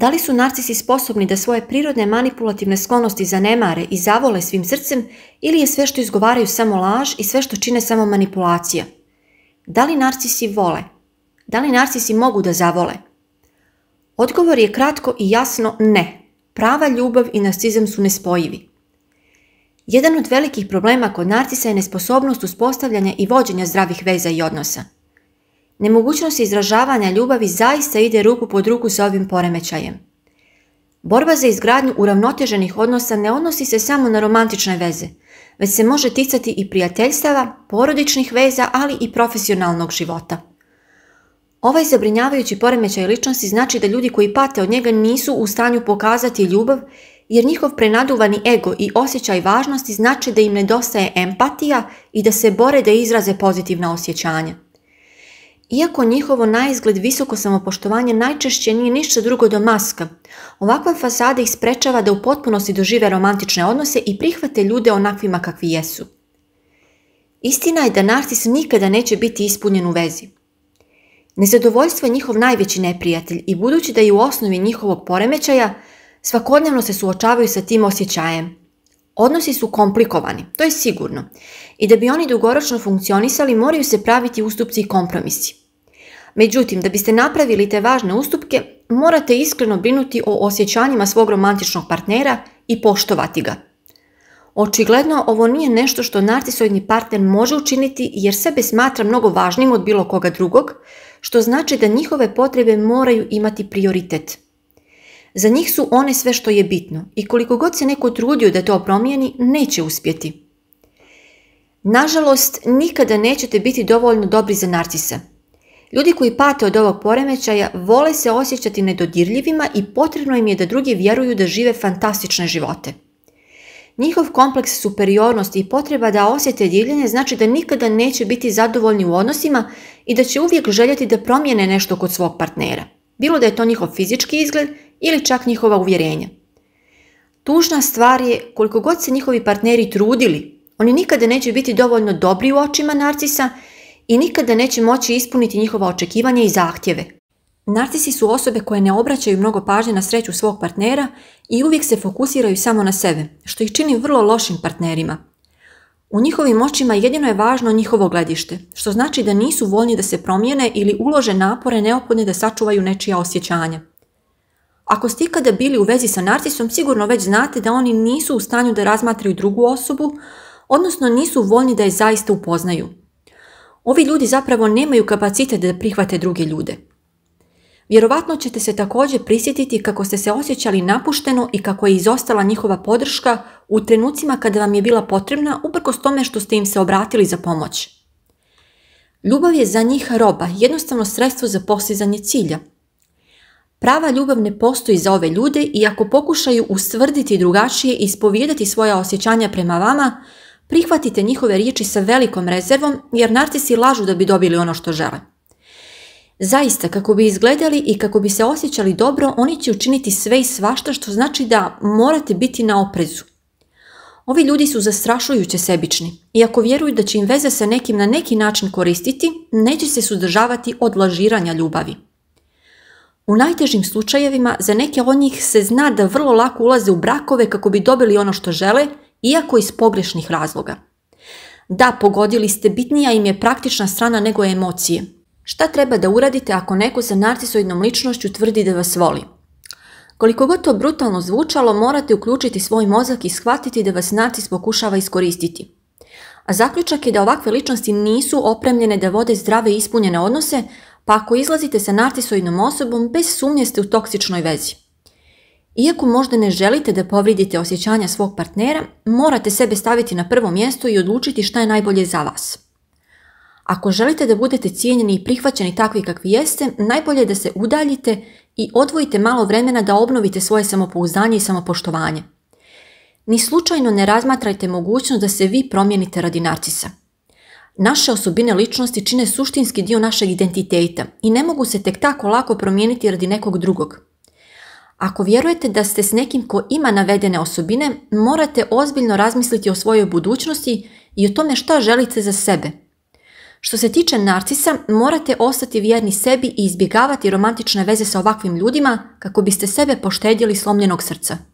Da li su narcisi sposobni da svoje prirodne manipulativne sklonosti zanemare i zavole svim srcem ili je sve što izgovaraju samo laž i sve što čine samo manipulacija? Da li narcisi vole? Da li narcisi mogu da zavole? Odgovor je kratko i jasno ne. Prava ljubav i narcizam su nespojivi. Jedan od velikih problema kod narcisa je nesposobnost uspostavljanja i vođenja zdravih veza i odnosa – Nemogućnost izražavanja ljubavi zaista ide ruku pod ruku sa ovim poremećajem. Borba za izgradnju uravnoteženih odnosa ne odnosi se samo na romantične veze, već se može ticati i prijateljstava, porodičnih veza, ali i profesionalnog života. Ovaj zabrinjavajući poremećaj ličnosti znači da ljudi koji pate od njega nisu u stanju pokazati ljubav jer njihov prenaduvani ego i osjećaj važnosti znači da im nedostaje empatija i da se bore da izraze pozitivna osjećanja. Iako njihovo naizgled visoko samopoštovanje najčešće nije ništa drugo do maska, ovakva fasada ih sprečava da u potpunosti dožive romantične odnose i prihvate ljude onakvima kakvi jesu. Istina je da narcis nikada neće biti ispunjen u vezi. Nezadovoljstvo je njihov najveći neprijatelj i budući da je u osnovi njihovog poremećaja, svakodnevno se suočavaju sa tim osjećajem. Odnosi su komplikovani, to je sigurno, i da bi oni dugoročno funkcionisali moraju se praviti ustupci i kompromisi. Međutim, da biste napravili te važne ustupke, morate iskreno brinuti o osjećanjima svog romantičnog partnera i poštovati ga. Očigledno ovo nije nešto što narcisoidni partner može učiniti jer sebe smatra mnogo važnijim od bilo koga drugog, što znači da njihove potrebe moraju imati prioritet. Za njih su one sve što je bitno i koliko god se neko trudio da to promijeni, neće uspjeti. Nažalost, nikada nećete biti dovoljno dobri za narcisa – Ljudi koji pate od ovog poremećaja vole se osjećati nedodirljivima i potrebno im je da drugi vjeruju da žive fantastične živote. Njihov kompleks superiornosti i potreba da osjete divljenje znači da nikada neće biti zadovoljni u odnosima i da će uvijek željeti da promijene nešto kod svog partnera. Bilo da je to njihov fizički izgled ili čak njihova uvjerenja. Tužna stvar je koliko god se njihovi partneri trudili, oni nikada neće biti dovoljno dobri u očima narcisa – i nikada neće moći ispuniti njihova očekivanja i zahtjeve. Narcisi su osobe koje ne obraćaju mnogo pažnje na sreću svog partnera i uvijek se fokusiraju samo na sebe, što ih čini vrlo lošim partnerima. U njihovim očima jedino je važno njihovo gledište, što znači da nisu voljni da se promijene ili ulože napore neophodne da sačuvaju nečija osjećanja. Ako ste ikada bili u vezi sa narcisom, sigurno već znate da oni nisu u stanju da razmatraju drugu osobu, odnosno nisu voljni da je zaista upoznaju – Ovi ljudi zapravo nemaju kapacitet da prihvate druge ljude. Vjerovatno ćete se također prisjetiti kako ste se osjećali napušteno i kako je izostala njihova podrška u trenucima kada vam je bila potrebna uprkos tome što ste im se obratili za pomoć. Ljubav je za njih roba, jednostavno sredstvo za postizanje cilja. Prava ljubav ne postoji za ove ljude i ako pokušaju usvrditi drugačije i ispovijedati svoja osjećanja prema vama, Prihvatite njihove riječi sa velikom rezervom jer narcisi lažu da bi dobili ono što žele. Zaista, kako bi izgledali i kako bi se osjećali dobro, oni će učiniti sve i svašta što znači da morate biti na oprezu. Ovi ljudi su zastrašujuće sebični i ako vjeruju da će im veze sa nekim na neki način koristiti, neće se suzdržavati od lažiranja ljubavi. U najtežim slučajevima za neke od njih se zna da vrlo lako ulaze u brakove kako bi dobili ono što žele iako iz pogrešnih razloga. Da, pogodili ste, bitnija im je praktična strana nego emocije. Šta treba da uradite ako neko sa narcisoidnom ličnošću tvrdi da vas voli? Koliko god to brutalno zvučalo, morate uključiti svoj mozak i shvatiti da vas narcis pokušava iskoristiti. A zaključak je da ovakve ličnosti nisu opremljene da vode zdrave i ispunjene odnose, pa ako izlazite sa narcisoidnom osobom, bez sumnje ste u toksičnoj vezi. Iako možda ne želite da povridite osjećanja svog partnera, morate sebe staviti na prvo mjesto i odlučiti šta je najbolje za vas. Ako želite da budete cijenjeni i prihvaćeni takvi kakvi jeste, najbolje je da se udaljite i odvojite malo vremena da obnovite svoje samopouzdanje i samopoštovanje. Ni slučajno ne razmatrajte mogućnost da se vi promijenite radi narcisa. Naše osobine ličnosti čine suštinski dio našeg identiteta i ne mogu se tek tako lako promijeniti radi nekog drugog. Ako vjerujete da ste s nekim ko ima navedene osobine, morate ozbiljno razmisliti o svojoj budućnosti i o tome što želite za sebe. Što se tiče narcisa, morate ostati vjerni sebi i izbjegavati romantične veze sa ovakvim ljudima kako biste sebe poštedjeli slomljenog srca.